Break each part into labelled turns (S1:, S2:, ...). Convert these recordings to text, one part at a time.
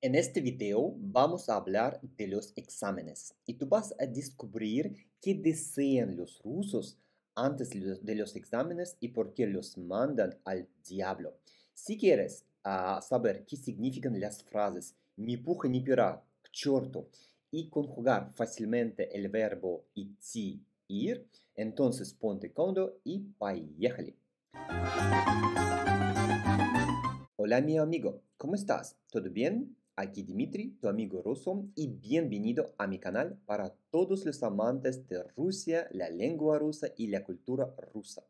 S1: En este video vamos a hablar de los exámenes y tú vas a descubrir qué desean los rusos antes de los exámenes y por qué los mandan al diablo. Si quieres ah, saber qué significan las frases ni puja ni pera, к y conjugar fácilmente el verbo ir, entonces ponte condo y поехали. Hola mi amigo, ¿cómo estás? ¿Todo bien? Aquí Dimitri, tu amigo ruso, y bienvenido a mi canal para todos los amantes de Rusia, la lengua rusa y la cultura rusa.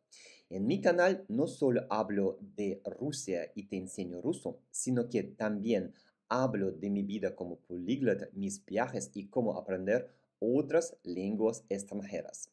S1: En mi canal no solo hablo de Rusia y te enseño ruso, sino que también hablo de mi vida como políglota, mis viajes y cómo aprender otras lenguas extranjeras.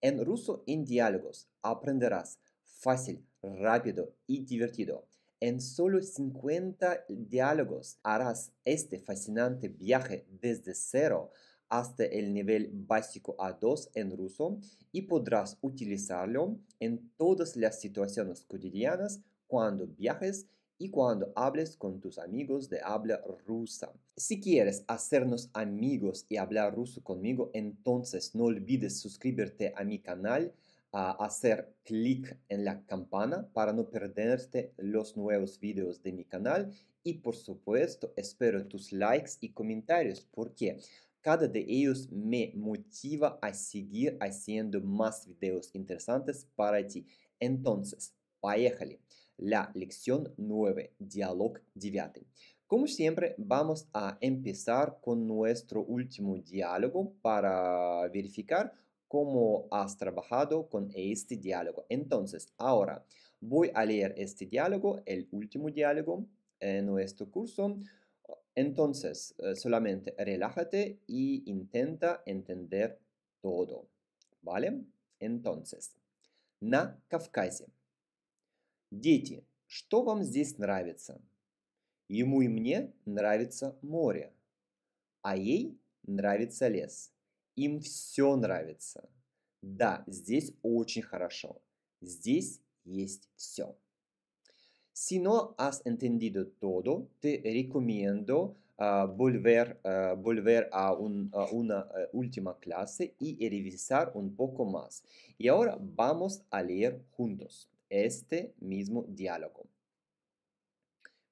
S1: En ruso en diálogos aprenderás fácil, rápido y divertido en solo 50 diálogos harás este fascinante viaje desde cero hasta el nivel básico A2 en ruso y podrás utilizarlo en todas las situaciones cotidianas cuando viajes y cuando hables con tus amigos de habla rusa. Si quieres hacernos amigos y hablar ruso conmigo, entonces no olvides suscribirte a mi canal a hacer clic en la campana para no perderte los nuevos videos de mi canal y por supuesto espero tus likes y comentarios porque cada de ellos me motiva a seguir haciendo más videos interesantes para ti. Entonces, поехали. La lección 9, diálogo 9. Como siempre, vamos a empezar con nuestro último diálogo para verificar cómo has trabajado con este diálogo. Entonces, ahora voy a leer este diálogo, el último diálogo en nuestro curso. Entonces, eh, solamente relájate y intenta entender todo. ¿Vale? Entonces, на A Дети, что вам здесь нравится? gusta el мне A ella le gusta el bosque. Им все нравится. Да, здесь очень хорошо. Здесь есть все. Si no has entendido todo, te recomiendo uh, volver, uh, volver a, un, a una uh, última clase y revisar un poco más. Y ahora vamos a leer juntos este mismo diálogo.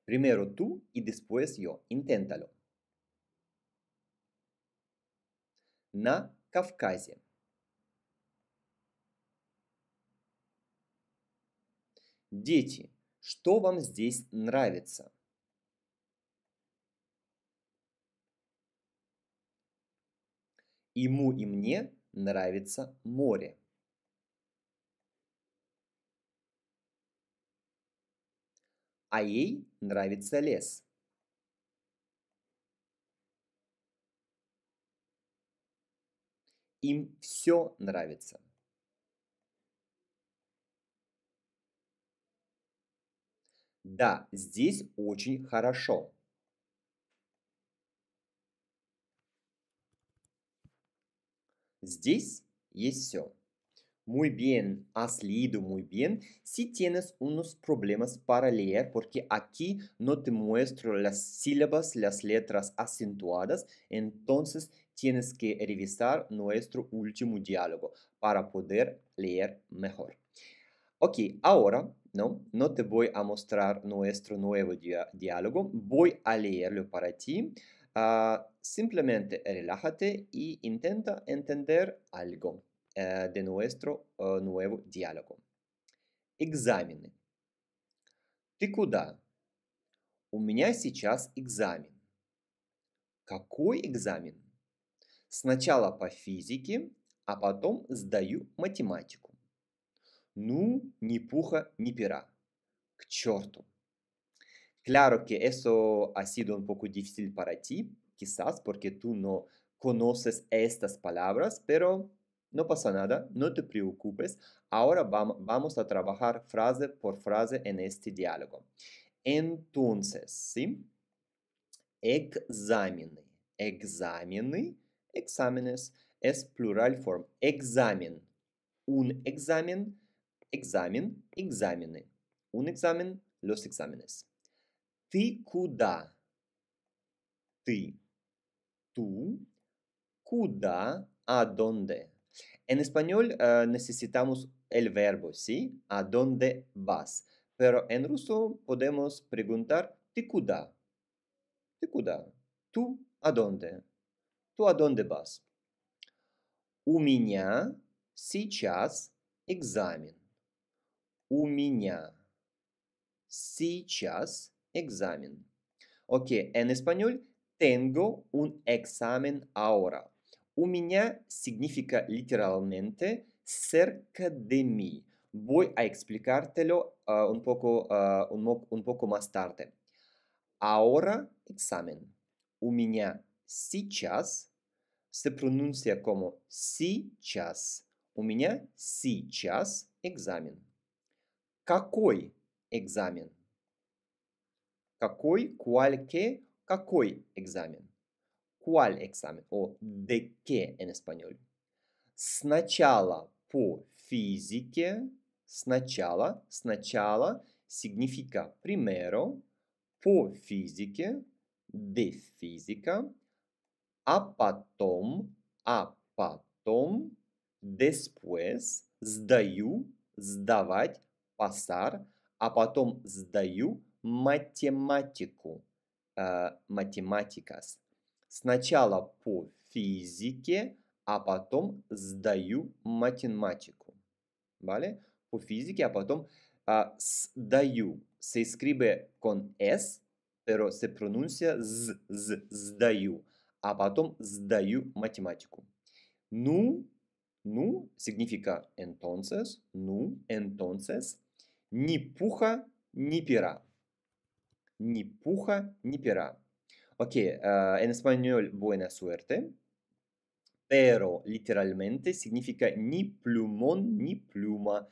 S1: Primero tú y después yo. Inténtalo. на Кавказе. Дети, что вам здесь нравится? Ему и мне нравится море. А ей нравится лес. Им все нравится. Да, здесь очень хорошо. Здесь есть все. Muy bien, has leído muy bien. Si tienes unos problemas para leer, porque aquí no te muestro las sílabas, las letras acentuadas, entonces tienes que revisar nuestro último diálogo para poder leer mejor. Ok, ahora ¿no? no te voy a mostrar nuestro nuevo di diálogo, voy a leerlo para ti. Uh, simplemente relájate y intenta entender algo uh, de nuestro uh, nuevo diálogo. Экзамены. Ты куда? У меня сейчас экзамен. Какой экзамен? Сначала по физике, а потом сдаю математику. Ну, ни пуха, ни пера. К черту. Claro que eso ha sido un poco difícil para ti, quizás porque tú no conoces estas palabras, pero no pasa nada, no te preocupes. Ahora vamos a trabajar frase por frase en este diálogo. Entonces, ¿sí? Экзамены. Экзамены Exámenes es plural form. Examen. Un examen, examen, exámenes Un examen, los exámenes. Ti куда? Tú. cuda ¿A dónde? En español eh, necesitamos el verbo, ¿sí? ¿A dónde vas? Pero en ruso podemos preguntar ticuda, ticuda, ¿Tú a dónde? ¿Tú a dónde vas? У меня сейчас экзамен. У меня сейчас экзамен. Окей, okay. en español tengo un examen ahora. У меня significa literalmente cerca de mí. Voy a explicártelo uh, un, poco, uh, un, un poco más tarde. Ahora examen. У меня сейчас se пронунция, como сейчас. У меня сейчас экзамен. Какой экзамен? Какой, cualque, какой экзамен? Куаль экзамен? О, de qué en español. Сначала по физике. Сначала, сначала significa primero по физике, de физика а потом, а потом, después, сдаю, сдавать, пасар, а потом сдаю математику, э, математикас. Сначала по физике, а потом сдаю математику. ¿Vale? По физике, а потом э, сдаю. Se escribe con S, pero se pronuncia z, z, сдаю. A потом сдаю математику. Ну, ну, significa entonces, nu, entonces, ni puja, ni pira. Ni puja, ni pira. Ok, okay, en español, buena suerte. Pero literalmente significa ni plumón, ni pluma.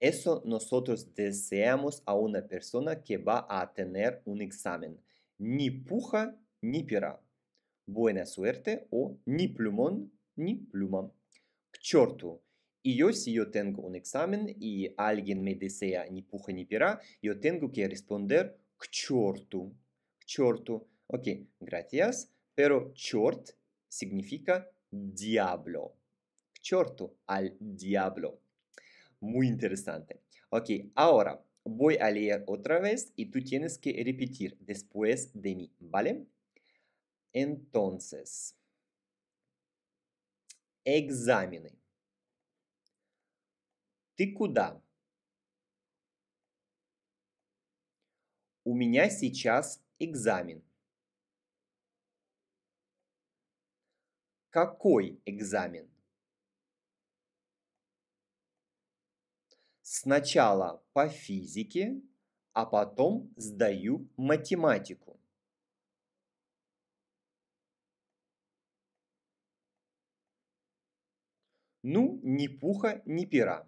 S1: Eso nosotros deseamos a una persona que va a tener un examen. Ni puja, ni pira buena suerte o ni plumón ni pluma. K'chortu. Y yo, si yo tengo un examen y alguien me desea ni puja ni pera, yo tengo que responder k'chortu. K'chortu. Ok, gracias. Pero chort significa diablo. K'chortu al diablo. Muy interesante. Ok, ahora voy a leer otra vez y tú tienes que repetir después de mí, ¿vale? Entonces, экзамены. Ты куда? У меня сейчас экзамен. Какой экзамен? Сначала по физике, а потом сдаю математику. No, ni puja, ni pira.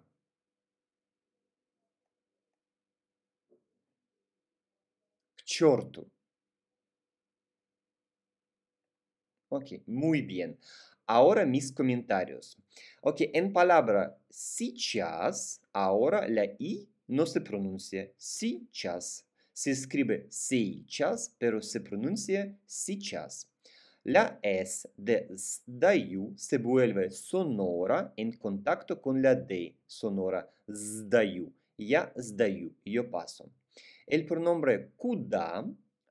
S1: Chortu. Ok, muy bien. Ahora mis comentarios. Ok, en palabra сейчас, ahora la i no se pronuncia сейчас. Se escribe сейчас, pero se pronuncia chas la S de Zdayu se vuelve sonora en contacto con la D sonora. Zdayu, ya Zdayu, Yo paso. El pronombre Kuda,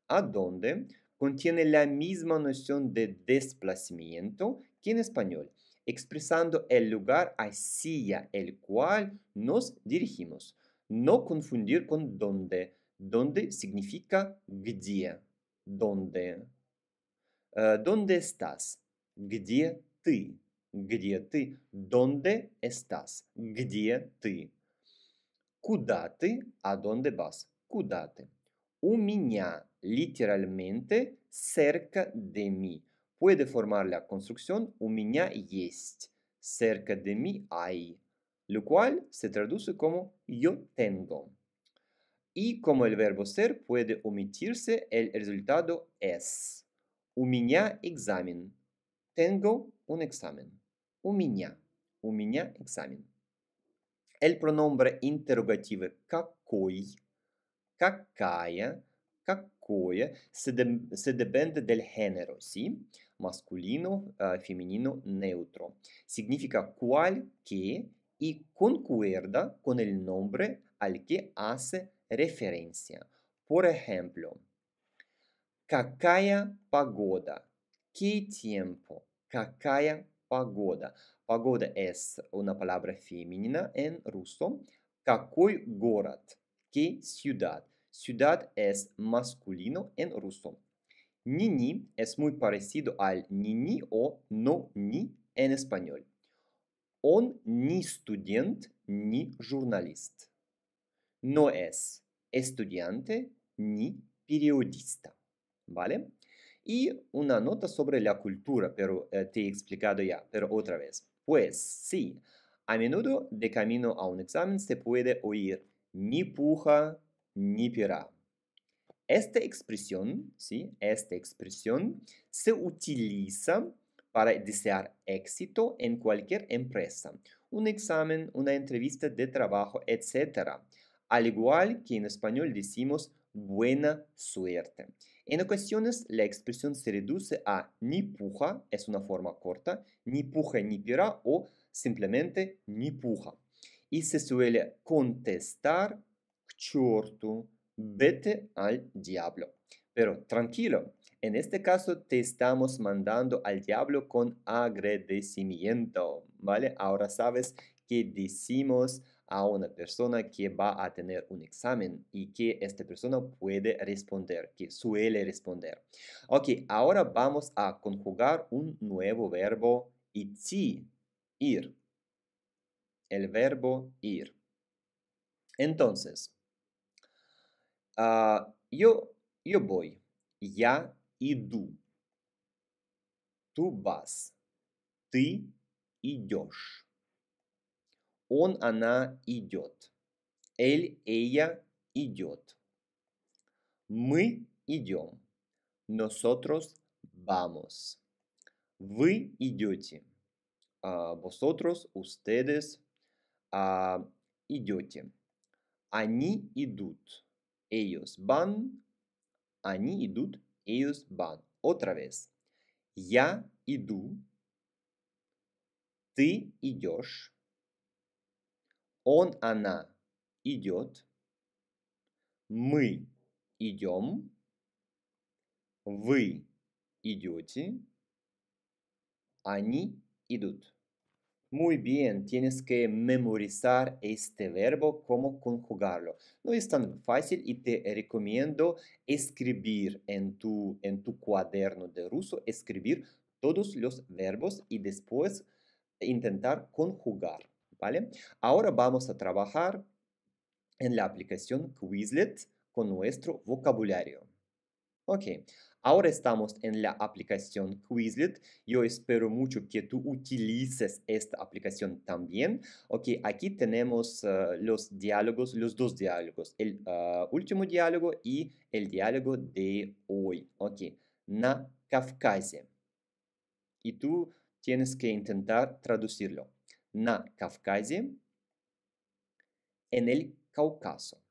S1: a dónde, contiene la misma noción de desplazamiento que en español, expresando el lugar hacia el cual nos dirigimos. No confundir con dónde. Dónde significa где. Dónde. ¿Dónde estás? ¿Dónde estás? Где ты? Куда ¿A dónde vas? Куда ты? literalmente cerca de mí. Puede formar la construcción у меня Cerca de mí hay. Lo cual se traduce como yo tengo. Y como el verbo ser puede omitirse el resultado es. У меня экзамен. Tengo un examen. У меня. У меня экзамен. El pronombre interrogativo какой, какая, какое se, de, se depende del género, sì? Masculino, eh, femminino, neutro. Significa qual, che y concuerda con el nombre al que hace referencia. Por ejemplo, Какая погода? Que tiempo? Какая погода? Погода es una palabra femenina en ruso. Какой город? Que ciudad? Ciudad es masculino en ruso. Nini es muy parecido al nini o no ni en español. Он не студент, не журналист. No es estudiante ni periodista. ¿vale? Y una nota sobre la cultura, pero eh, te he explicado ya, pero otra vez. Pues sí, a menudo de camino a un examen se puede oír ni puja ni pira. Esta expresión, ¿sí? Esta expresión se utiliza para desear éxito en cualquier empresa, un examen, una entrevista de trabajo, etc. Al igual que en español decimos buena suerte. En ocasiones la expresión se reduce a ni puja, es una forma corta, ni puja ni pira o simplemente ni puja. Y se suele contestar chortu, vete al diablo. Pero tranquilo, en este caso te estamos mandando al diablo con agradecimiento, ¿vale? Ahora sabes que decimos a una persona que va a tener un examen y que esta persona puede responder, que suele responder. Ok, ahora vamos a conjugar un nuevo verbo y si ir. El verbo ir. Entonces, ah, yo, yo voy, ya y Tú vas, ti y yo. Он, она идет. Эль, ella идет. Мы идем. Nosotros vamos. Вы идете. Vosotros, ustedes идете. Они идут. Ellos van. Они идут. Ellos van. Otra vez. Я иду. Ты идешь. Он, она идет. Мы идем. Вы Они идут. Muy bien, tienes que memorizar este verbo, cómo conjugarlo. No es tan fácil y te recomiendo escribir en tu, en tu cuaderno de ruso, escribir todos los verbos y después intentar conjugar. Ahora vamos a trabajar en la aplicación Quizlet con nuestro vocabulario. Ok, ahora estamos en la aplicación Quizlet. Yo espero mucho que tú utilices esta aplicación también. Ok, aquí tenemos ah, los diálogos, los dos diálogos, el ah, último diálogo y el diálogo de hoy. Ok, na Kafkaze. Y tú tienes que intentar traducirlo. на Кавказе, Энель Каукасу.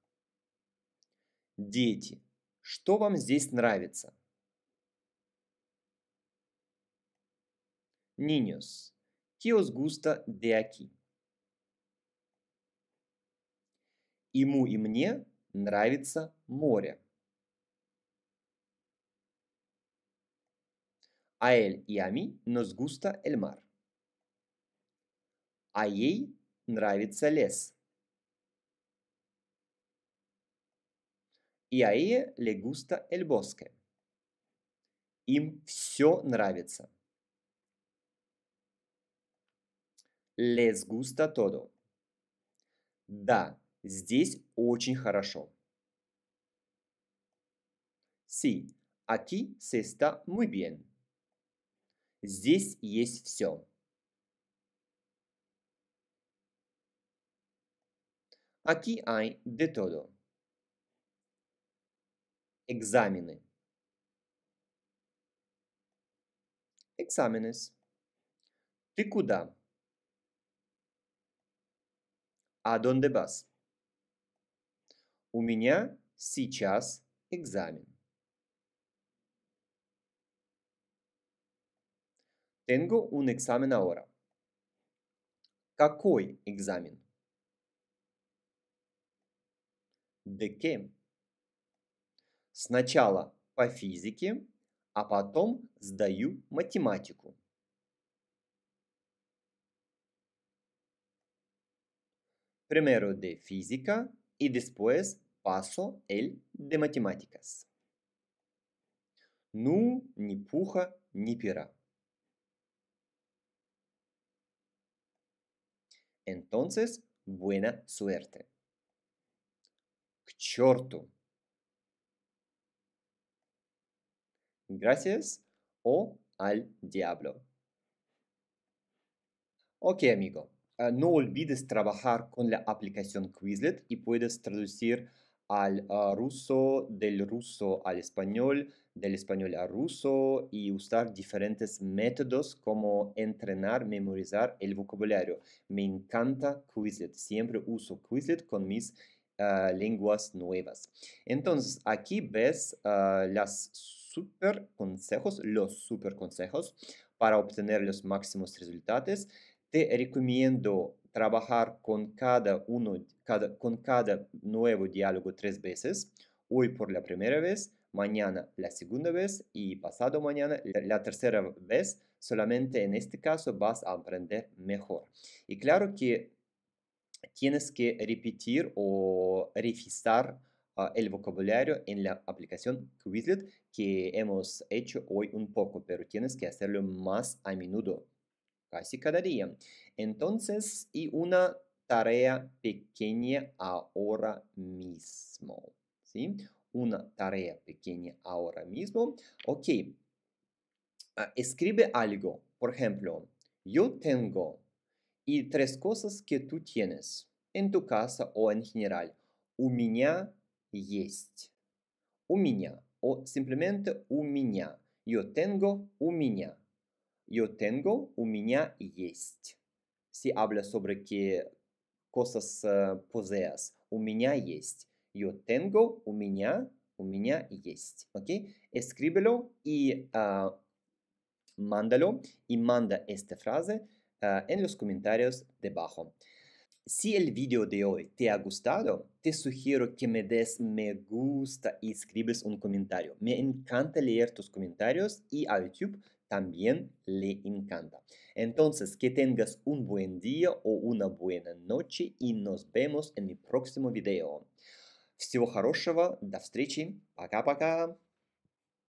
S1: Дети, что вам здесь нравится? Niños, que os gusta de aquí? Ему и мне нравится море. A él y a mí nos gusta el mar а ей нравится лес. И аие легуста эль боске. Им все нравится. Les gusta todo. Да, здесь очень хорошо. Sí, aquí se está muy bien. Здесь есть все. Aquí hay de todo. Exámenes. Exámenes. Ты куда? А dónde vas? У меня сейчас экзамен. Tengo un examen ahora. Какой экзамен? Деке. Сначала по физике, а потом сдаю математику. Primero de física y después paso el de matemáticas. Ну, ни пуха, ни пера. Entonces, buena suerte. Gracias o al diablo. Ok, amigo. Ah, no olvides trabajar con la aplicación Quizlet y puedes traducir al ah, ruso, del ruso al español, del español al ruso y usar diferentes métodos como entrenar, memorizar el vocabulario. Me encanta Quizlet. Siempre uso Quizlet con mis Ah, lenguas nuevas. Entonces, aquí ves ah, los super consejos, los super consejos para obtener los máximos resultados. Te recomiendo trabajar con cada uno, cada, con cada nuevo diálogo tres veces. Hoy por la primera vez, mañana la segunda vez y pasado mañana la tercera vez. Solamente en este caso vas a aprender mejor. Y claro que tienes que repetir o revisar ah, el vocabulario en la aplicación Quizlet que hemos hecho hoy un poco, pero tienes que hacerlo más a menudo, casi cada día. Entonces, y una tarea pequeña ahora mismo, ¿sí? Una tarea pequeña ahora mismo. Ok, ah, escribe algo, por ejemplo, yo tengo y tres cosas que tú tienes en tu casa o en general. У меня есть. У меня. O simplemente у меня. Yo tengo у меня. Yo tengo у y есть. Si habla sobre qué cosas eh, poseas. У меня есть. Yo tengo у меня. У меня есть. ¿Ok? Escríbelo y ah, mándalo. Y manda esta frase. Ah, en los comentarios debajo. Si el video de hoy te ha gustado, te sugiero que me des me gusta y escribes un comentario. Me encanta leer tus comentarios y a YouTube también le encanta. Entonces, que tengas un buen día o una buena noche y nos vemos en mi próximo video. Всего хорошего, до встречи, пока-пока!